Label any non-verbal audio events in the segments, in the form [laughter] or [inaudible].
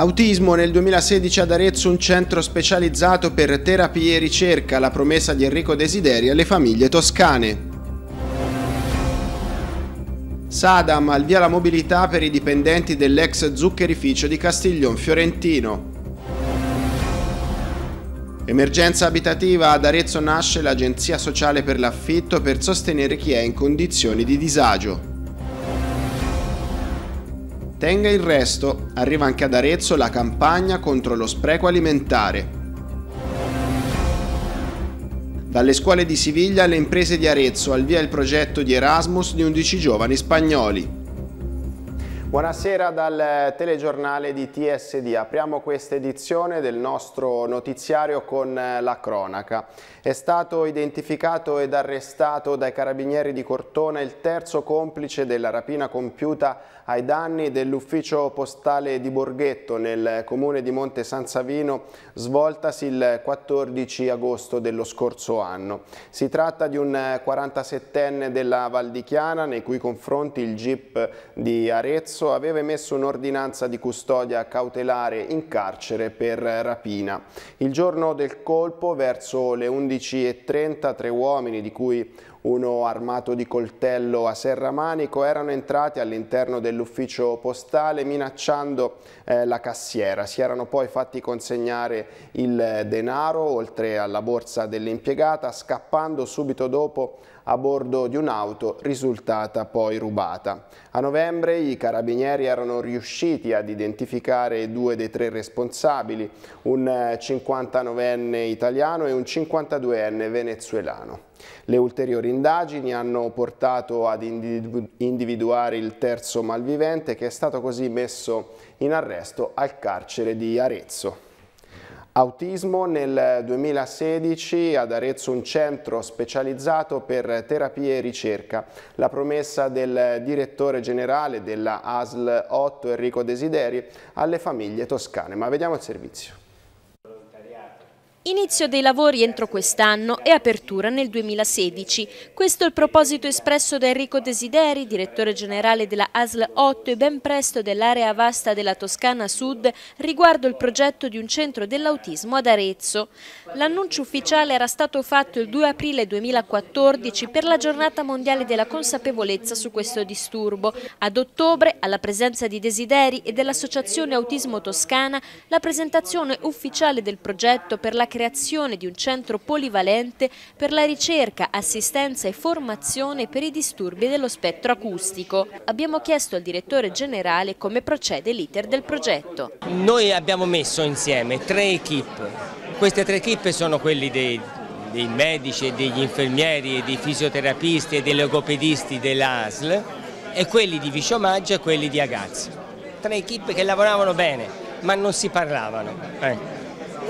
Autismo nel 2016 ad Arezzo un centro specializzato per terapie e ricerca, la promessa di Enrico Desideri alle famiglie toscane. Sadam al via la mobilità per i dipendenti dell'ex zuccherificio di Castiglion Fiorentino. Emergenza abitativa ad Arezzo nasce l'Agenzia Sociale per l'Affitto per sostenere chi è in condizioni di disagio. Tenga il resto, arriva anche ad Arezzo la campagna contro lo spreco alimentare. Dalle scuole di Siviglia alle imprese di Arezzo al via il progetto di Erasmus di 11 giovani spagnoli. Buonasera dal telegiornale di TSD. Apriamo questa edizione del nostro notiziario con eh, la cronaca. È stato identificato ed arrestato dai carabinieri di Cortona il terzo complice della rapina compiuta ai danni dell'ufficio postale di Borghetto nel comune di Monte San Savino svoltasi il 14 agosto dello scorso anno. Si tratta di un 47enne eh, della Valdichiana nei cui confronti il GIP di Arezzo scorso aveva emesso un'ordinanza di custodia cautelare in carcere per rapina. Il giorno del colpo, verso le 11.30, tre uomini, di cui uno armato di coltello a serramanico, erano entrati all'interno dell'ufficio postale minacciando eh, la cassiera. Si erano poi fatti consegnare il denaro oltre alla borsa dell'impiegata, scappando subito dopo a bordo di un'auto risultata poi rubata. A novembre i carabinieri erano riusciti ad identificare due dei tre responsabili, un 59enne eh, italiano e un 52enne venezuelano. Le ulteriori indagini hanno portato ad individuare il terzo malvivente che è stato così messo in arresto al carcere di Arezzo. Autismo nel 2016 ad Arezzo un centro specializzato per terapie e ricerca. La promessa del direttore generale della ASL 8 Enrico Desideri alle famiglie toscane. Ma vediamo il servizio. Inizio dei lavori entro quest'anno e apertura nel 2016. Questo è il proposito espresso da Enrico Desideri, direttore generale della ASL 8 e ben presto dell'area vasta della Toscana Sud, riguardo il progetto di un centro dell'autismo ad Arezzo. L'annuncio ufficiale era stato fatto il 2 aprile 2014 per la giornata mondiale della consapevolezza su questo disturbo. Ad ottobre, alla presenza di Desideri e dell'Associazione Autismo Toscana, la presentazione ufficiale del progetto per la creazione creazione di un centro polivalente per la ricerca, assistenza e formazione per i disturbi dello spettro acustico. Abbiamo chiesto al direttore generale come procede l'iter del progetto. Noi abbiamo messo insieme tre equip. Queste tre equip sono quelle dei, dei medici, degli infermieri, dei fisioterapisti e dei logopedisti dell'ASL e quelli di Viciomaggio e quelli di Agazzi. Tre equip che lavoravano bene, ma non si parlavano. Eh.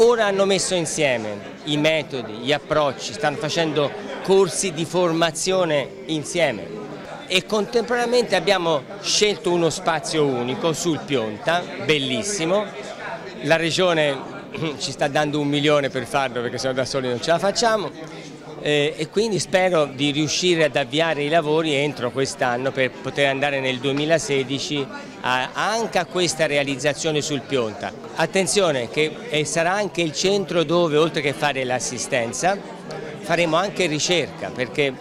Ora hanno messo insieme i metodi, gli approcci, stanno facendo corsi di formazione insieme e contemporaneamente abbiamo scelto uno spazio unico sul Pionta, bellissimo, la regione [clears throat] ci sta dando un milione per farlo perché se no da soli non ce la facciamo eh, e quindi spero di riuscire ad avviare i lavori entro quest'anno per poter andare nel 2016 a, anche a questa realizzazione sul Pionta. Attenzione che eh, sarà anche il centro dove oltre che fare l'assistenza faremo anche ricerca perché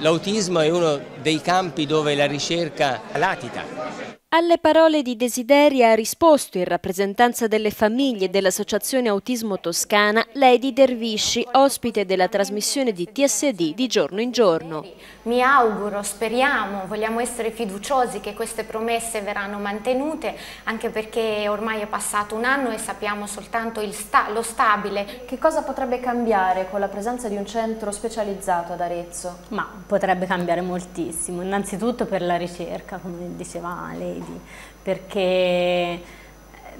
l'autismo è uno dei campi dove la ricerca latita. Alle parole di Desideria ha risposto in rappresentanza delle famiglie dell'Associazione Autismo Toscana Lady Dervisci, ospite della trasmissione di TSD di giorno in giorno. Mi auguro, speriamo, vogliamo essere fiduciosi che queste promesse verranno mantenute, anche perché ormai è passato un anno e sappiamo soltanto sta lo stabile. Che cosa potrebbe cambiare con la presenza di un centro specializzato ad Arezzo? Ma potrebbe cambiare moltissimo, innanzitutto per la ricerca, come diceva lei piedi perché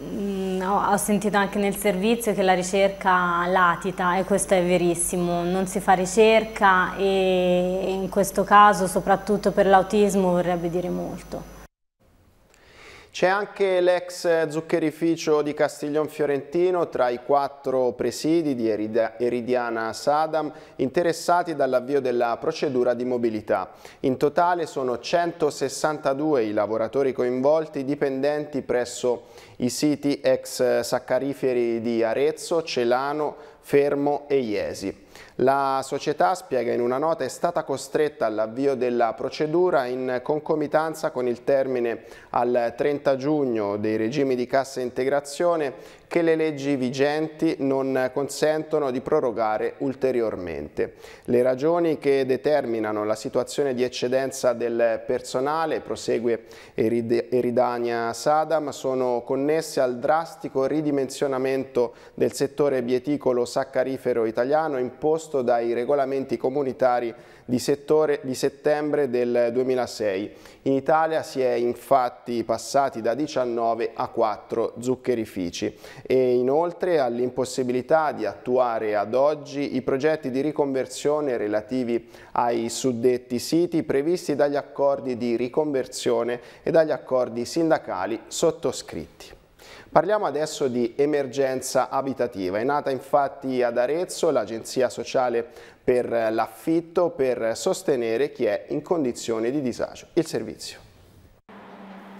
mm, ho sentito anche nel servizio che la ricerca latita e questo è verissimo, non si fa ricerca e in questo caso soprattutto per l'autismo vorrebbe dire molto. C'è anche l'ex zuccherificio di Castiglion Fiorentino tra i quattro presidi di Eridiana Sadam interessati dall'avvio della procedura di mobilità. In totale sono 162 i lavoratori coinvolti dipendenti presso i siti ex saccariferi di Arezzo, Celano, Fermo e Iesi. La società, spiega in una nota, è stata costretta all'avvio della procedura in concomitanza con il termine al 30 giugno dei regimi di cassa integrazione che le leggi vigenti non consentono di prorogare ulteriormente. Le ragioni che determinano la situazione di eccedenza del personale, prosegue Eridania Sadam, sono connesse al drastico ridimensionamento del settore bieticolo saccarifero italiano imposto dai regolamenti comunitari di, settore, di settembre del 2006. In Italia si è infatti passati da 19 a 4 zuccherifici e inoltre all'impossibilità di attuare ad oggi i progetti di riconversione relativi ai suddetti siti previsti dagli accordi di riconversione e dagli accordi sindacali sottoscritti. Parliamo adesso di emergenza abitativa. È nata infatti ad Arezzo l'Agenzia Sociale per l'affitto per sostenere chi è in condizioni di disagio. Il servizio.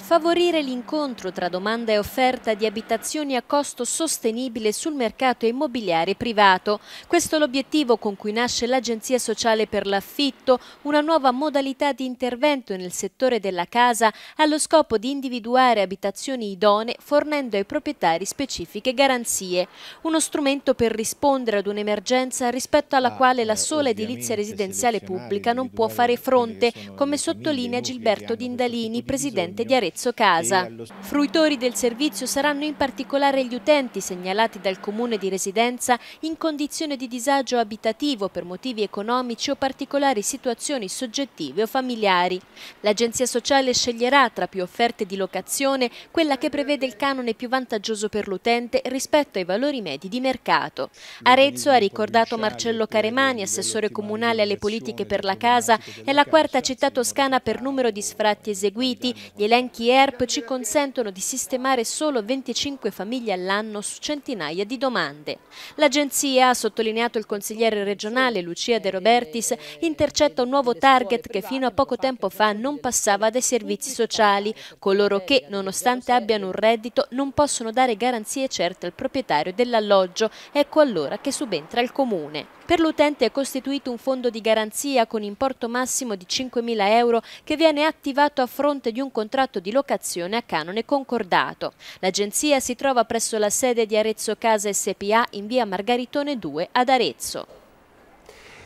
Favorire l'incontro tra domanda e offerta di abitazioni a costo sostenibile sul mercato immobiliare privato. Questo è l'obiettivo con cui nasce l'Agenzia Sociale per l'Affitto, una nuova modalità di intervento nel settore della casa allo scopo di individuare abitazioni idonee fornendo ai proprietari specifiche garanzie. Uno strumento per rispondere ad un'emergenza rispetto alla ah, quale la eh, sola edilizia residenziale pubblica non può fare fronte, come sottolinea Gilberto Dindalini, presidente di Arezzo prezzo casa. Fruitori del servizio saranno in particolare gli utenti segnalati dal comune di residenza in condizione di disagio abitativo per motivi economici o particolari situazioni soggettive o familiari. L'agenzia sociale sceglierà tra più offerte di locazione quella che prevede il canone più vantaggioso per l'utente rispetto ai valori medi di mercato. Arezzo, ha ricordato Marcello Caremani, assessore comunale alle politiche per la casa, è la quarta città toscana per numero di sfratti eseguiti, gli elenchi progetti ERP ci consentono di sistemare solo 25 famiglie all'anno su centinaia di domande. L'agenzia, ha sottolineato il consigliere regionale Lucia De Robertis, intercetta un nuovo target che fino a poco tempo fa non passava dai servizi sociali, coloro che, nonostante abbiano un reddito, non possono dare garanzie certe al proprietario dell'alloggio. Ecco allora che subentra il comune. Per l'utente è costituito un fondo di garanzia con importo massimo di 5.000 euro che viene attivato a fronte di un contratto di locazione a canone concordato. L'agenzia si trova presso la sede di Arezzo Casa SPA in via Margaritone 2 ad Arezzo.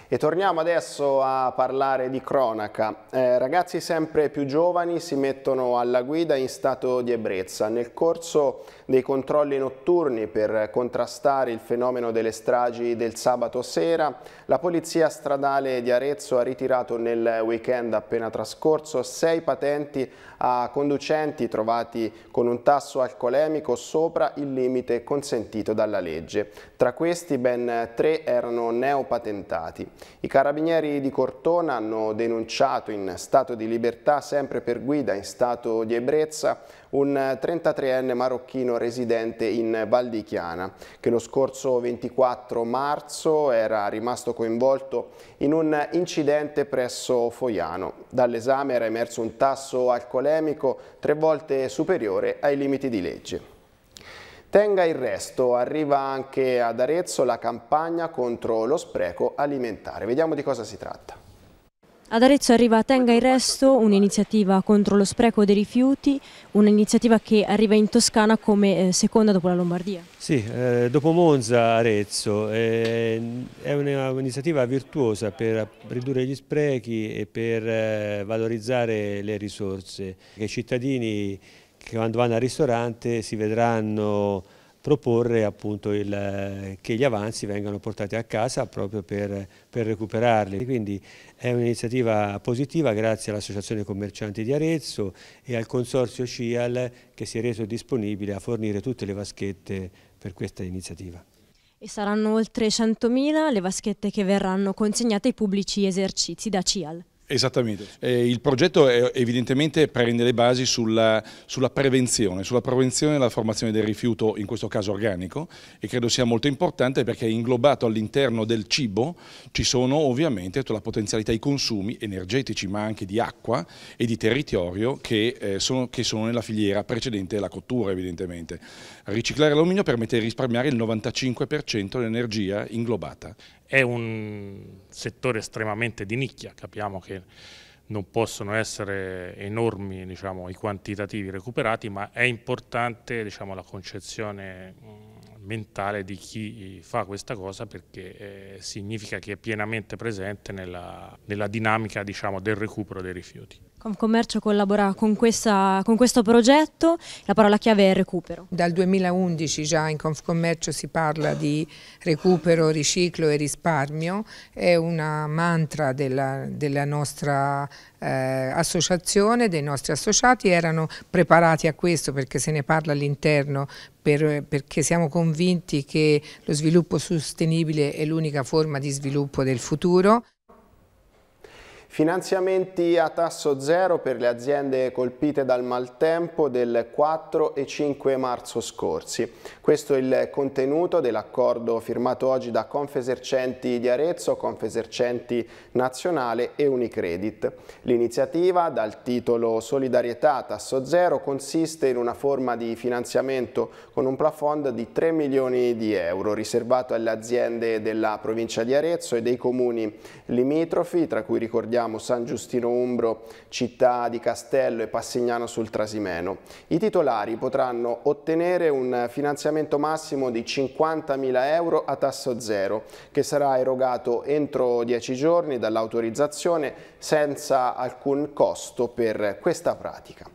E torniamo adesso a parlare di cronaca. Eh, ragazzi sempre più giovani si mettono alla guida in stato di ebbrezza. Nel corso dei controlli notturni per contrastare il fenomeno delle stragi del sabato sera, la Polizia Stradale di Arezzo ha ritirato nel weekend appena trascorso sei patenti a conducenti trovati con un tasso alcolemico sopra il limite consentito dalla legge. Tra questi ben tre erano neopatentati. I carabinieri di Cortona hanno denunciato in stato di libertà, sempre per guida in stato di ebbrezza, un 33enne marocchino residente in Val di Chiana, che lo scorso 24 marzo era rimasto coinvolto in un incidente presso Foiano. Dall'esame era emerso un tasso alcolemico tre volte superiore ai limiti di legge. Tenga il resto, arriva anche ad Arezzo la campagna contro lo spreco alimentare. Vediamo di cosa si tratta. Ad Arezzo arriva Tenga il Resto, un'iniziativa contro lo spreco dei rifiuti, un'iniziativa che arriva in Toscana come eh, seconda dopo la Lombardia. Sì, eh, dopo Monza Arezzo eh, è un'iniziativa virtuosa per ridurre gli sprechi e per valorizzare le risorse i cittadini che quando vanno al ristorante si vedranno proporre appunto il, che gli avanzi vengano portati a casa proprio per, per recuperarli. Quindi è un'iniziativa positiva grazie all'Associazione Commercianti di Arezzo e al Consorzio CIAL che si è reso disponibile a fornire tutte le vaschette per questa iniziativa. E saranno oltre 100.000 le vaschette che verranno consegnate ai pubblici esercizi da CIAL. Esattamente, eh, il progetto è, evidentemente prende le basi sulla, sulla, prevenzione, sulla prevenzione e la formazione del rifiuto, in questo caso organico, e credo sia molto importante perché inglobato all'interno del cibo ci sono ovviamente tutta la potenzialità di consumi energetici ma anche di acqua e di territorio che, eh, sono, che sono, nella filiera precedente alla cottura evidentemente. Riciclare l'alluminio permette di risparmiare il 95% dell'energia inglobata. È un settore estremamente di nicchia, capiamo che non possono essere enormi diciamo, i quantitativi recuperati, ma è importante diciamo, la concezione mm, mentale di chi fa questa cosa perché eh, significa che è pienamente presente nella, nella dinamica diciamo, del recupero dei rifiuti. Confcommercio collabora con, questa, con, questo progetto, la parola chiave è recupero. Dal 2011 già in Confcommercio si parla di recupero, riciclo e risparmio, è una mantra della, della nostra eh, associazione, dei nostri associati, erano preparati a questo perché se ne parla all'interno per, perché siamo convinti che lo sviluppo sostenibile è l'unica forma di sviluppo del futuro. Finanziamenti a tasso zero per le aziende colpite dal maltempo del 4 e 5 marzo scorsi. Questo è il contenuto dell'accordo firmato oggi da Confesercenti di Arezzo, Confesercenti Nazionale e Unicredit. L'iniziativa, dal titolo Solidarietà a tasso zero, consiste in una forma di finanziamento con un plafond di 3 milioni di euro riservato alle aziende della provincia di Arezzo e dei comuni limitrofi, tra cui ricordiamo abbiamo San Giustino Umbro, Città di Castello e Passignano sul Trasimeno. I titolari potranno ottenere un finanziamento massimo di 50.000 euro a tasso zero, che sarà erogato entro 10 giorni dall'autorizzazione senza alcun costo per questa pratica.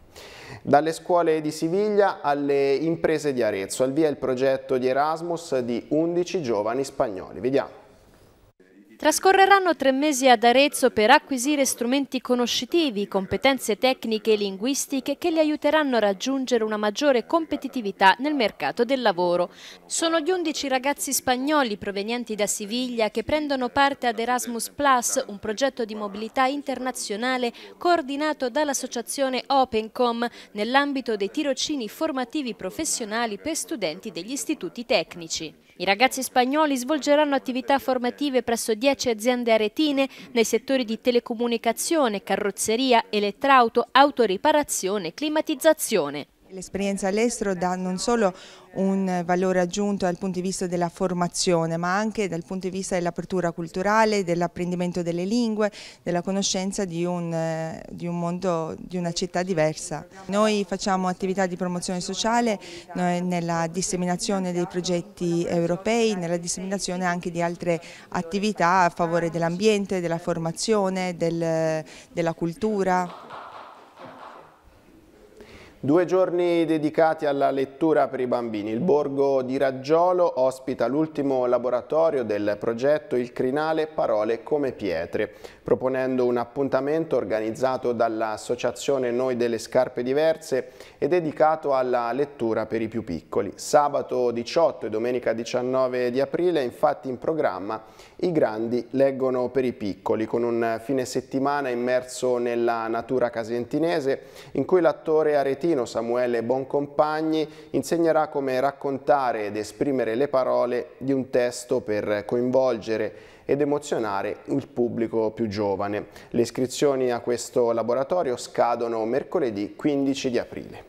Dalle scuole di Siviglia alle imprese di Arezzo, al via il progetto di Erasmus di 11 giovani spagnoli. Vediamo. Trascorreranno tre mesi ad Arezzo per acquisire strumenti conoscitivi, competenze tecniche e linguistiche che li aiuteranno a raggiungere una maggiore competitività nel mercato del lavoro. Sono gli 11 ragazzi spagnoli provenienti da Siviglia che prendono parte ad Erasmus Plus, un progetto di mobilità internazionale coordinato dall'associazione Opencom nell'ambito dei tirocini formativi professionali per studenti degli istituti tecnici. I ragazzi spagnoli svolgeranno attività formative presso 10 aziende aretine nei settori di telecomunicazione, carrozzeria, elettrauto, autoriparazione e climatizzazione. L'esperienza all'estero dà non solo un valore aggiunto dal punto di vista della formazione, ma anche dal punto di vista dell'apertura culturale, dell'apprendimento delle lingue, della conoscenza di un, eh, di un, mondo, di una città diversa. Noi facciamo attività di promozione sociale eh, nella disseminazione dei progetti europei, nella disseminazione anche di altre attività a favore dell'ambiente, della formazione, del, della cultura. Due giorni dedicati alla lettura per i bambini. Il borgo di Raggiolo ospita l'ultimo laboratorio del progetto Il Crinale Parole come Pietre, proponendo un appuntamento organizzato dall'associazione Noi delle Scarpe Diverse e dedicato alla lettura per i più piccoli. Sabato 18 e domenica 19 di aprile infatti in programma i grandi leggono per i piccoli con un fine settimana immerso nella natura casentinese in cui l'attore aretino Trentino, Samuele Boncompagni, insegnerà come raccontare ed esprimere le parole di un testo per coinvolgere ed emozionare il pubblico più giovane. Le iscrizioni a questo laboratorio scadono mercoledì 15 di aprile.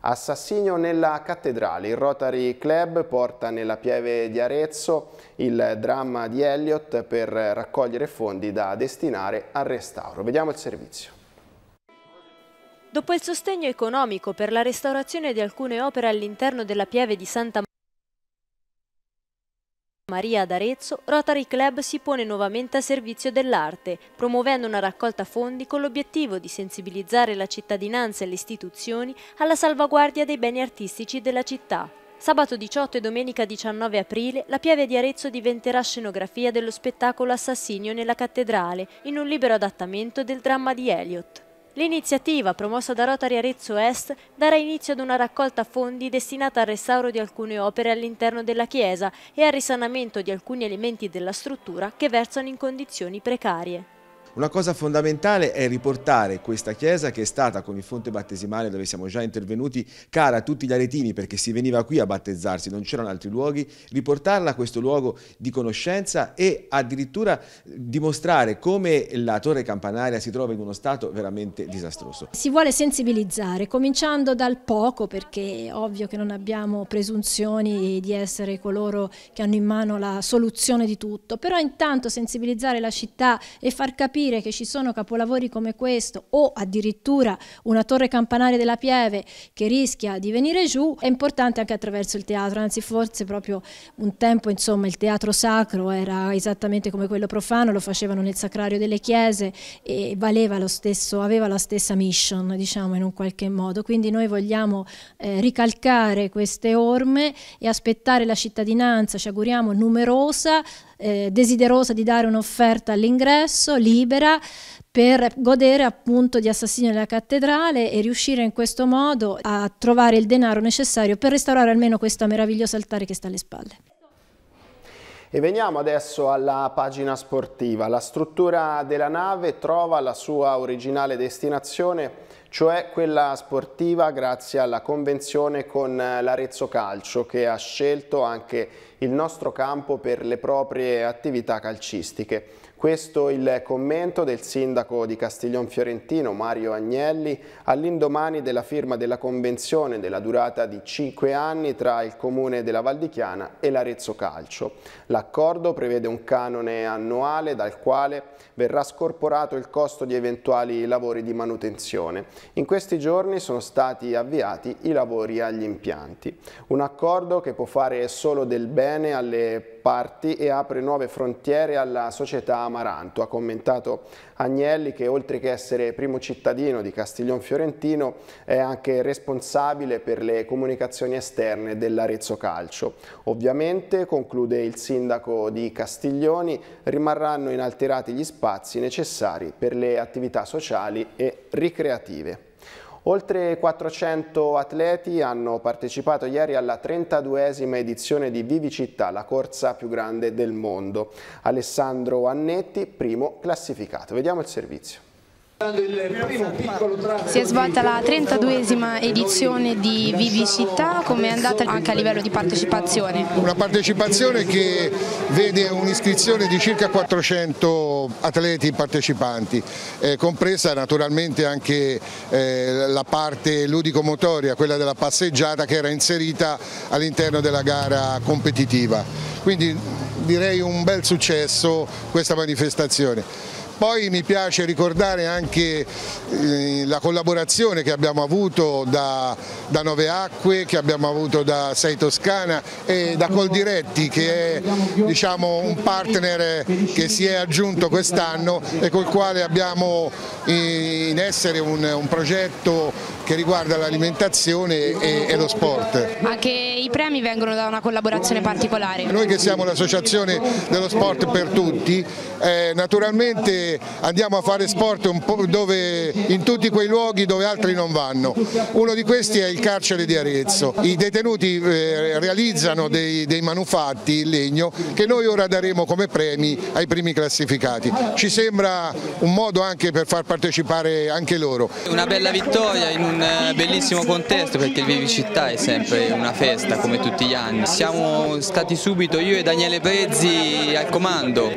Assassino nella cattedrale, il Rotary Club porta nella pieve di Arezzo il dramma di Elliot per raccogliere fondi da destinare al restauro. Vediamo il servizio. Dopo il sostegno economico per la restaurazione di alcune opere all'interno della pieve di Santa Maria ad Arezzo, Rotary Club si pone nuovamente a servizio dell'arte, promuovendo una raccolta fondi con l'obiettivo di sensibilizzare la cittadinanza e le istituzioni alla salvaguardia dei beni artistici della città. Sabato 18 e domenica 19 aprile la Pieve di Arezzo diventerà scenografia dello spettacolo Assassinio nella Cattedrale, in un libero adattamento del dramma di Eliot. L'iniziativa, promossa da Rotary Arezzo Est, darà inizio ad una raccolta fondi destinata al restauro di alcune opere all'interno della chiesa e al risanamento di alcuni elementi della struttura che versano in condizioni precarie. Una cosa fondamentale è riportare questa chiesa che è stata con il fonte battesimale dove siamo già intervenuti cara a tutti gli aretini perché si veniva qui a battezzarsi, non c'erano altri luoghi, riportarla a questo luogo di conoscenza e addirittura dimostrare come la torre campanaria si trova in uno stato veramente disastroso. Si vuole sensibilizzare cominciando dal poco perché è ovvio che non abbiamo presunzioni di essere coloro che hanno in mano la soluzione di tutto, però intanto sensibilizzare la città e far capire dire che ci sono capolavori come questo o addirittura una torre campanaria della Pieve che rischia di venire giù è importante anche attraverso il teatro, anzi forse proprio un tempo insomma il teatro sacro era esattamente come quello profano, lo facevano nel sacrario delle chiese e valeva lo stesso, aveva la stessa mission diciamo in un qualche modo, quindi noi vogliamo eh, ricalcare queste orme e aspettare la cittadinanza, ci auguriamo numerosa, eh, desiderosa di dare un'offerta all'ingresso, libera, per godere appunto di Assassino della Cattedrale e riuscire in questo modo a trovare il denaro necessario per restaurare almeno questo meraviglioso altare che sta alle spalle. E veniamo adesso alla pagina sportiva. La struttura della nave trova la sua originale destinazione cioè quella sportiva grazie alla convenzione con eh, l'Arezzo Calcio che ha scelto anche il nostro campo per le proprie attività calcistiche. Questo il commento del sindaco di Castiglion Fiorentino Mario Agnelli all'indomani della firma della convenzione della durata di 5 anni tra il comune della Valdichiana e l'Arezzo Calcio. L'accordo prevede un canone annuale dal quale verrà scorporato il costo di eventuali lavori di manutenzione. In questi giorni sono stati avviati i lavori agli impianti. Un accordo che può fare solo del bene alle persone parti e apre nuove frontiere alla società Amaranto. Ha commentato Agnelli che oltre che essere primo cittadino di Castiglion Fiorentino è anche responsabile per le comunicazioni esterne dell'Arezzo Calcio. Ovviamente, conclude il sindaco di Castiglioni, rimarranno inalterati gli spazi necessari per le attività sociali e ricreative. Oltre 400 atleti hanno partecipato ieri alla 32esima edizione di Vivicittà, la corsa più grande del mondo. Alessandro Annetti, primo classificato. Vediamo il servizio. Si è svolta la 32esima edizione di Vivi Città, come è andata anche a livello di partecipazione? Una partecipazione che vede un'iscrizione di circa 400 atleti partecipanti, eh, compresa naturalmente anche eh, la parte ludico-motoria, quella della passeggiata che era inserita all'interno della gara competitiva. Quindi direi un bel successo questa manifestazione. Poi mi piace ricordare anche eh, la collaborazione che abbiamo avuto da, da, Nove Acque, che abbiamo avuto da Sei Toscana e da Coldiretti che è diciamo, un partner che si è aggiunto quest'anno e col quale abbiamo eh, in essere un, un progetto che riguarda l'alimentazione e, e, lo sport. Anche i premi vengono da una collaborazione particolare? Noi che siamo l'associazione dello sport per tutti, eh, naturalmente andiamo a fare sport dove, in tutti quei luoghi dove altri non vanno. Uno di questi è il carcere di Arezzo. I detenuti eh, realizzano dei, dei manufatti in legno che noi ora daremo come premi ai primi classificati. Ci sembra un modo anche per far partecipare anche, loro. Una bella vittoria in un eh, bellissimo contesto perché il Vivicittà è sempre una festa come tutti gli anni. Siamo stati subito io e Daniele Prezzi al comando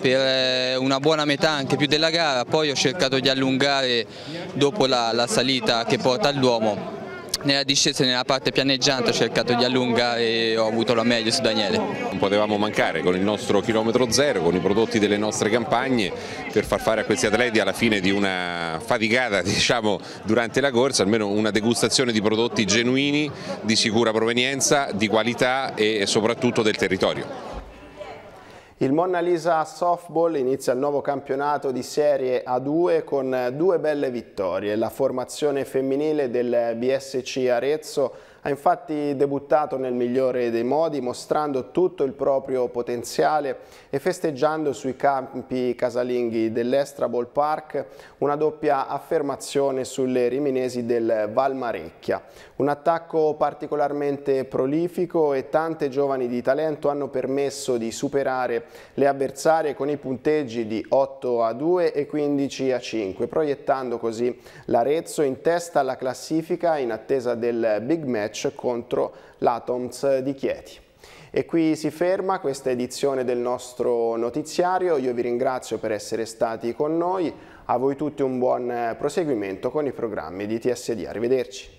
per eh, una buona metà anche più della gara, poi ho cercato di allungare dopo la, la salita che porta al Duomo nella discesa e nella parte pianeggiante ho cercato di allungare e ho avuto la meglio su Daniele. Non potevamo mancare con il nostro chilometro zero, con i prodotti delle nostre campagne per far fare a questi atleti alla fine di una faticata [laughs] diciamo, durante la corsa almeno una degustazione di prodotti genuini, di sicura provenienza, di qualità e soprattutto del territorio. Il Mona Lisa Softball inizia il nuovo campionato di Serie A2 con due belle vittorie. La formazione femminile del BSC Arezzo ha infatti debuttato nel migliore dei modi mostrando tutto il proprio potenziale e festeggiando sui campi casalinghi dell'Estra Ball Park una doppia affermazione sulle riminesi del Valmarecchia. Un attacco particolarmente prolifico e tante giovani di talento hanno permesso di superare le avversarie con i punteggi di 8 a 2 e 15 a 5, proiettando così l'Arezzo in testa alla classifica in attesa del big match match contro l'Atoms di Chieti. E qui si ferma questa edizione del nostro notiziario, io vi ringrazio per essere stati con noi, a voi tutti un buon proseguimento con i programmi di TSD, arrivederci.